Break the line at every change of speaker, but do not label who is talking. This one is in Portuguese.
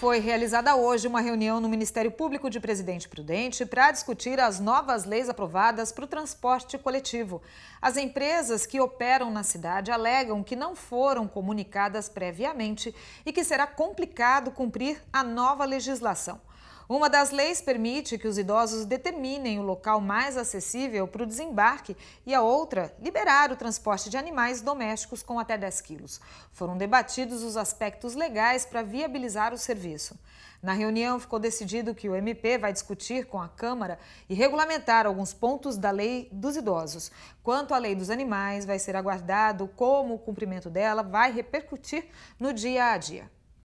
Foi realizada hoje uma reunião no Ministério Público de Presidente Prudente para discutir as novas leis aprovadas para o transporte coletivo. As empresas que operam na cidade alegam que não foram comunicadas previamente e que será complicado cumprir a nova legislação. Uma das leis permite que os idosos determinem o local mais acessível para o desembarque e a outra, liberar o transporte de animais domésticos com até 10 quilos. Foram debatidos os aspectos legais para viabilizar o serviço. Na reunião, ficou decidido que o MP vai discutir com a Câmara e regulamentar alguns pontos da lei dos idosos. Quanto à lei dos animais, vai ser aguardado como o cumprimento dela vai repercutir no dia a dia.